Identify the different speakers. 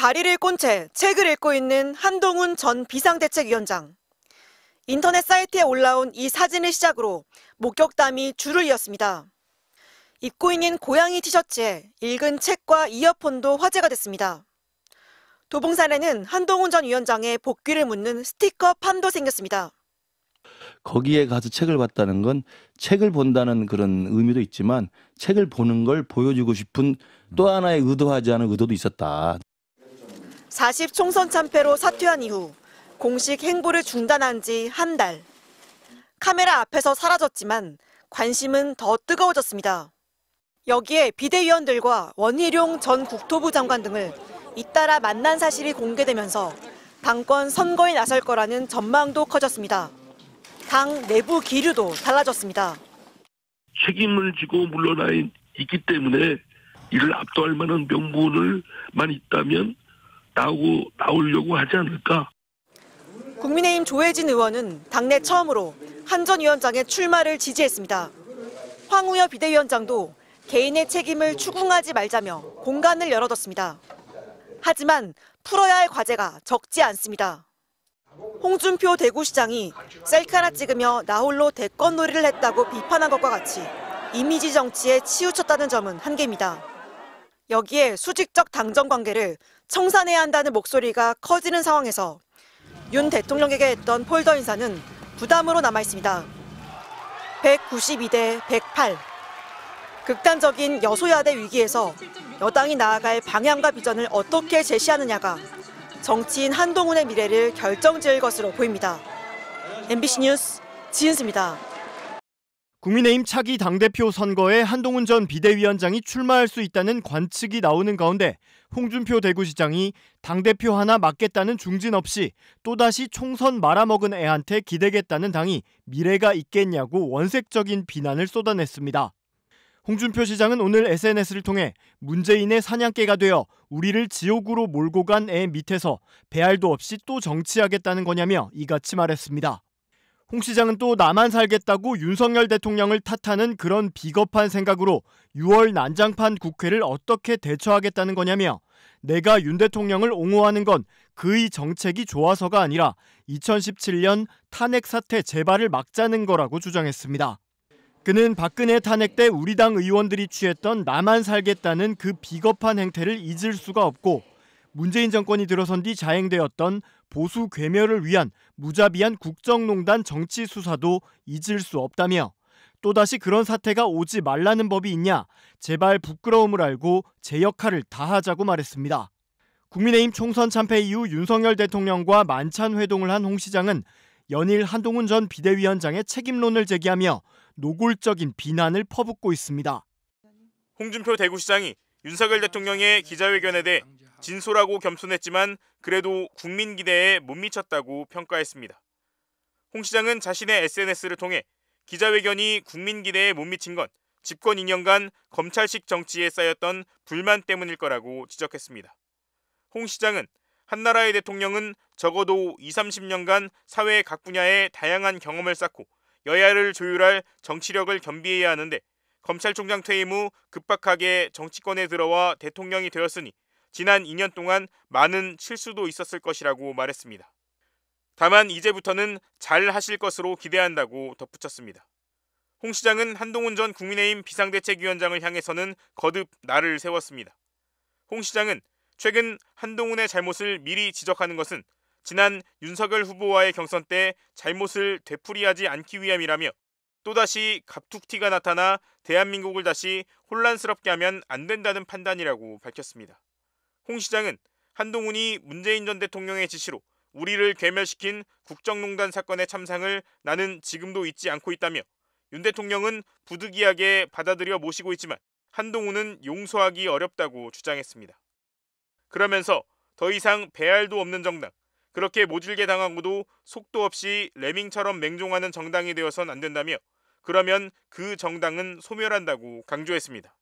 Speaker 1: 다리를 꼰 채 책을 읽고 있는 한동훈 전 비상대책위원장. 인터넷 사이트에 올라온 이 사진을 시작으로 목격담이 줄을 이었습니다. 입고 있는 고양이 티셔츠에 읽은 책과 이어폰도 화제가 됐습니다. 도봉산에는 한동훈 전 위원장의 복귀를 묻는 스티커 판도 생겼습니다.
Speaker 2: 거기에 가서 책을 봤다는 건 책을 본다는 그런 의미도 있지만 책을 보는 걸 보여주고 싶은 또 하나의 의도하지 않은 의도도
Speaker 1: 있었다. 40 총선 참패로 사퇴한 이후 공식 행보를 중단한 지 한 달. 카메라 앞에서 사라졌지만 관심은 더 뜨거워졌습니다. 여기에 비대위원들과 원희룡 전 국토부 장관 등을 잇따라 만난 사실이 공개되면서 당권 선거에 나설 거라는 전망도 커졌습니다. 당 내부 기류도 달라졌습니다.
Speaker 3: 책임을 지고 물러나 있기 때문에 이를 압도할 만한 명분을만 있다면 나오고 나오려고 하지 않을까.
Speaker 1: 국민의힘 조혜진 의원은 당내 처음으로 한전 위원장의 출마를 지지했습니다. 황우여 비대위원장도 개인의 책임을 추궁하지 말자며 공간을 열어뒀습니다. 하지만 풀어야 할 과제가 적지 않습니다. 홍준표 대구시장이 셀카 나 찍으며 나홀로 대권 놀이를 했다고 비판한 것과 같이 이미지 정치에 치우쳤다는 점은 한계입니다. 여기에 수직적 당정 관계를 청산해야 한다는 목소리가 커지는 상황에서 윤 대통령에게 했던 폴더 인사는 부담으로 남아 있습니다. 192대 108. 극단적인 여소야대 위기에서 여당이 나아갈 방향과 비전을 어떻게 제시하느냐가 정치인 한동훈의 미래를 결정지을 것으로 보입니다. MBC 뉴스 지은수입니다. 국민의힘 차기
Speaker 2: 당대표 선거에 한동훈 전 비대위원장이 출마할 수 있다는 관측이 나오는 가운데 홍준표 대구시장이 당대표 하나 맡겠다는 중진 없이 또다시 총선 말아먹은 애한테 기대겠다는 당이 미래가 있겠냐고 원색적인 비난을 쏟아냈습니다. 홍준표 시장은 오늘 SNS를 통해 문재인의 사냥개가 되어 우리를 지옥으로 몰고 간 애 밑에서 배알도 없이 또 정치하겠다는 거냐며 이같이 말했습니다. 홍 시장은 또 나만 살겠다고 윤석열 대통령을 탓하는 그런 비겁한 생각으로 6월 난장판 국회를 어떻게 대처하겠다는 거냐며 내가 윤 대통령을 옹호하는 건 그의 정책이 좋아서가 아니라 2017년 탄핵 사태 재발을 막자는 거라고 주장했습니다. 그는 박근혜 탄핵 때 우리 당 의원들이 취했던 나만 살겠다는 그 비겁한 행태를 잊을 수가 없고 문재인 정권이 들어선 뒤 자행되었던 보수 괴멸을 위한 무자비한 국정농단 정치 수사도 잊을 수 없다며 또다시 그런 사태가 오지 말라는 법이 있냐 제발 부끄러움을 알고 제 역할을 다하자고 말했습니다. 국민의힘 총선 참패 이후 윤석열 대통령과 만찬 회동을 한 홍 시장은 연일 한동훈 전 비대위원장의 책임론을 제기하며 노골적인 비난을 퍼붓고 있습니다.
Speaker 3: 홍준표 대구시장이 윤석열 대통령의 기자회견에 대해 진솔하고 겸손했지만 그래도 국민 기대에 못 미쳤다고 평가했습니다. 홍 시장은 자신의 SNS를 통해 기자회견이 국민 기대에 못 미친 건 집권 2년간 검찰식 정치에 쌓였던 불만 때문일 거라고 지적했습니다. 홍 시장은 한나라의 대통령은 적어도 20, 30년간 사회 각 분야에 다양한 경험을 쌓고 여야를 조율할 정치력을 겸비해야 하는데 검찰총장 퇴임 후 급박하게 정치권에 들어와 대통령이 되었으니 지난 2년 동안 많은 실수도 있었을 것이라고 말했습니다. 다만 이제부터는 잘 하실 것으로 기대한다고 덧붙였습니다. 홍 시장은 한동훈 전 국민의힘 비상대책위원장을 향해서는 거듭 날을 세웠습니다. 홍 시장은 최근 한동훈의 잘못을 미리 지적하는 것은 지난 윤석열 후보와의 경선 때 잘못을 되풀이하지 않기 위함이라며 또다시 갑툭튀가 나타나 대한민국을 다시 혼란스럽게 하면 안 된다는 판단이라고 밝혔습니다. 홍 시장은 한동훈이 문재인 전 대통령의 지시로 우리를 괴멸시킨 국정농단 사건의 참상을 나는 지금도 잊지 않고 있다며 윤 대통령은 부득이하게 받아들여 모시고 있지만 한동훈은 용서하기 어렵다고 주장했습니다. 그러면서 더 이상 배알도 없는 정당, 그렇게 모질게 당하고도 속도 없이 레밍처럼 맹종하는 정당이 되어선 안 된다며 그러면 그 정당은
Speaker 1: 소멸한다고 강조했습니다.